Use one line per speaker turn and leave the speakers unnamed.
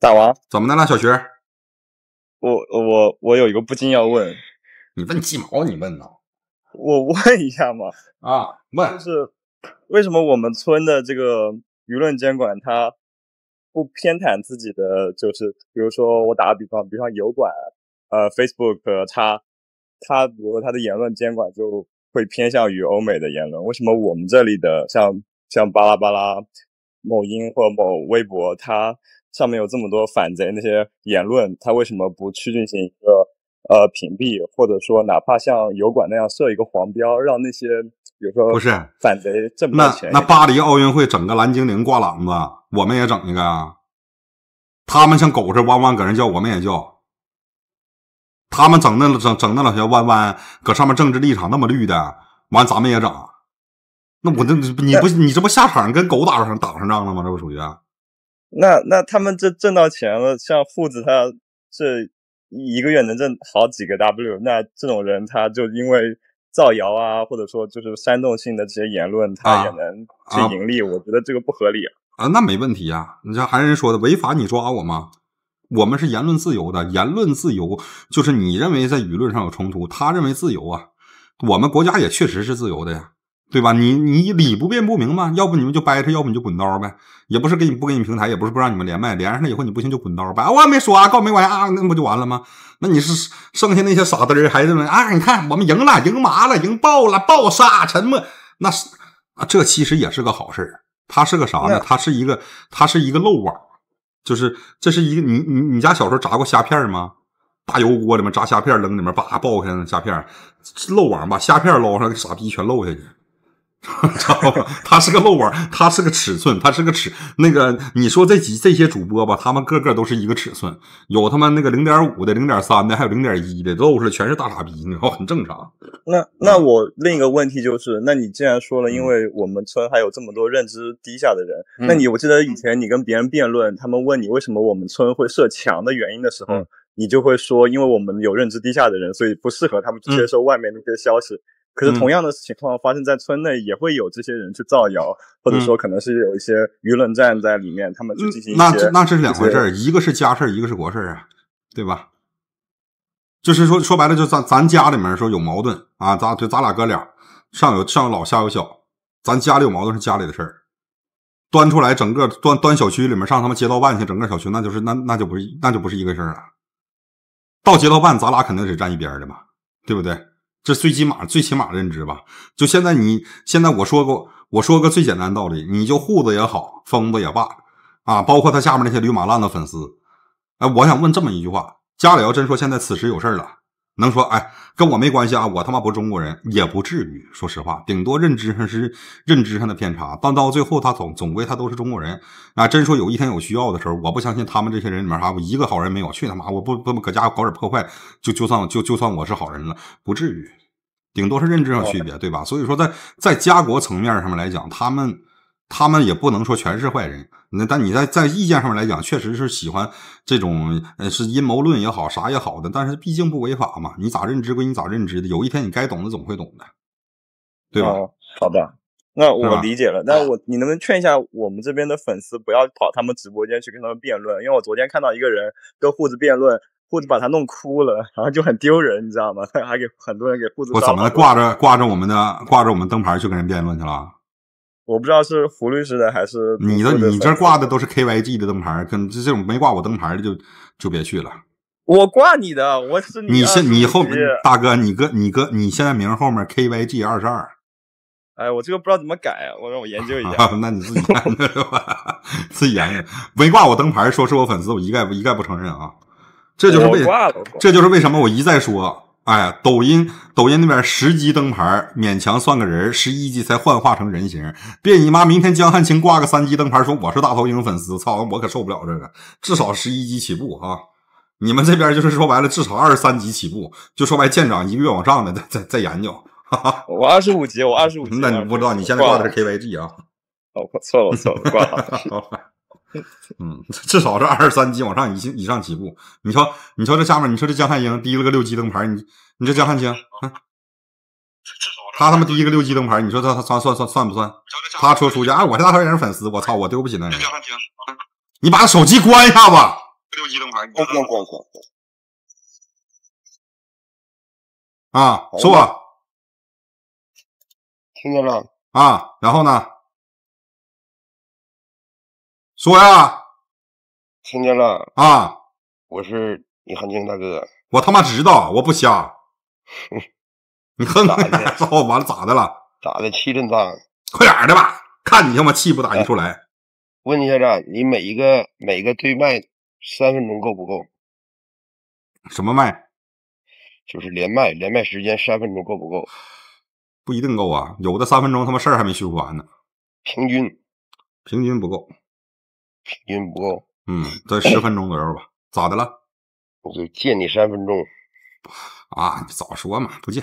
大王怎么的了，小徐？我我我有一个不禁要问，
你问鸡毛？你问呢？我问一下
嘛。啊，问就是为什么我们村的这个舆论监管他不偏袒自己的？就是比如说我打个比方，比方油管，呃，Facebook，他他比如他的言论监管就会偏向于欧美的言论。为什么我们这里的像像巴拉巴拉某音或某微博，他？上面有这么多反贼那些言论，他为什么不去进行一个呃屏蔽，或者说哪怕像油管那样设一个黄标，让那些比如说不是反贼挣不到钱。那那巴黎
奥运会整个蓝精灵挂篮子，我们也整一个。啊！他们像狗似的汪汪搁人叫，我们也叫。他们整那整整那老些弯弯搁上面政治立场那么绿的，完咱们也整。那我这你不你这不下场跟狗打上打上仗了吗？这不属于。
那那他们这挣到钱了，像父子他这一个月能挣好几个 W，那这种人他就因为造谣啊，或者说就是煽动性的这些言论，他也能去盈利，我觉得这个不合理
啊。啊，那没问题啊，你像还是人说的，违法你抓我吗？我们是言论自由的，言论自由就是你认为在舆论上有冲突，他认为自由啊，我们国家也确实是自由的呀。对吧？你你理不辩不明嘛？要不你们就掰扯，要不你就滚刀呗。也不是给你不给你们平台，也不是不让你们连麦。连上了以后你不行就滚刀呗。我也没说啊，告没关系啊，那不就完了吗？那你是剩下那些傻子儿孩子们啊？你看我们赢了，赢麻了，赢爆了，爆杀沉默。那是啊，这其实也是个好事它是个啥呢？它是一个，它是一个漏网。就是这是一个你你你家小时候炸过虾片吗？大油锅里面炸虾片，扔里面叭爆开那虾片，漏网把虾片捞上，傻逼全漏下去。知道吧？他是个漏网，他是个尺寸，他是个尺。那个你说这几这些主播吧，他们个个都是一个尺寸，有他妈那个零点五的、零点三的，还有零点一的，出来全是大傻逼，很正常。
那那我另一个问题就是，那你既然说了，因为我们村还有这么多认知低下的人，那你我记得以前你跟别人辩论，他们问你为什么我们村会设墙的原因的时候，你就会说，因为我们有认知低下的人，所以不适合他们接受外面那些消息。可是同样的情况发生在村内，也会有这些人去造谣，或者说可能是有一些舆论战在里面，他们去进行一些。那这那这是两回事儿，一
个是家事儿，一个是国事儿啊，对吧？就是说说白了，就咱咱家里面说有矛盾啊，咱就咱俩哥俩上有上有老下有小，咱家里有矛盾是家里的事儿，端出来整个端端小区里面上他们街道办去，整个小区那就是那那就不是那就不是一个事儿了。到街道办，咱俩肯定是站一边的嘛，对不对？这最起码最起码认知吧，就现在你现在我说个我说个最简单道理，你就护子也好，疯子也罢，啊，包括他下面那些驴马烂的粉丝，哎，我想问这么一句话，家里要真说现在此时有事了。能说哎，跟我没关系啊！我他妈不是中国人，也不至于。说实话，顶多认知上是认知上的偏差，但到最后他总总归他都是中国人。啊，真说有一天有需要的时候，我不相信他们这些人里面哈，一个好人没有。去他妈！我不不不，搁家搞点破坏，就就算就就算我是好人了，不至于。顶多是认知上区别，对吧？所以说在在家国层面上面来讲，他们。他们也不能说全是坏人，那但你在在意见上面来讲，确实是喜欢这种呃是阴谋论也好，啥也好的，但是毕竟不违法嘛，你咋认知归你咋认知的，有一天你该懂的总会懂的，对吧？好的，
那我理解了。那我你能不能劝一下我们这边的粉丝，不要跑他们直播间去跟他们辩论？因为我昨天看到一个人跟护子辩论，护子把他弄哭了，然后就很丢人，你知道吗？还给很多人给护子我怎么挂着
挂着我们的挂着我们灯牌去跟人辩论去了？
我不知道是胡律师的还是你的，你这
挂的都是 KYG 的灯牌，跟这这种没挂我灯牌的就就别去了。
我挂你的，我是你。你现你后，
大哥，你哥，你哥，你现在名后面 KYG 二十二。
哎，我这个不知道怎么改我让我
研究一下。那你自己研究吧，自己研究。没挂我灯牌，说是我粉丝，我一概一概不承认啊。这就是为，这就是为什么我一再说。哎，抖音抖音那边十级灯牌勉强算个人，十一级才幻化成人形。别你妈，明天江汉卿挂个三级灯牌说我是大头鹰粉丝，操！我可受不了这个，至少十一级起步啊！你们这边就是说白了，至少二十三级起步。就说白舰长一个月往上的在在研究。哈哈我二十五级，我二十五级。那你不知道，你现在挂的是 KYG 啊？哦，错了，错了，挂了。嗯，至少是二三级往上以以上起步。你说，你说这下面，你说这江汉英低了个六级灯牌，你，你说江汉清，他他妈低一个六级灯牌，你说他他算算算不算？他说出去啊，我这大少爷是粉丝，我操，我丢不起那人。你把手机关一下吧。六级灯牌，关关关关。
啊，是吧？听见了。啊，然后呢？说呀，听见了
啊！我是李汉卿大哥，我他妈知道，我不瞎。你哼哪去？操！完了咋的了？咋的？气真大！快点的吧，看你他妈气不打一处来。问一下，子，你每一个每个对麦
三分钟够不够？什么麦？就是连麦，连麦时间三分钟够不够？
不一定够啊，有的三分钟他妈事儿还没修复完呢。平均，平均不够。时间不够，嗯，在十分钟
左右吧。咋的了？我就借你三分钟。啊，早说嘛，不借。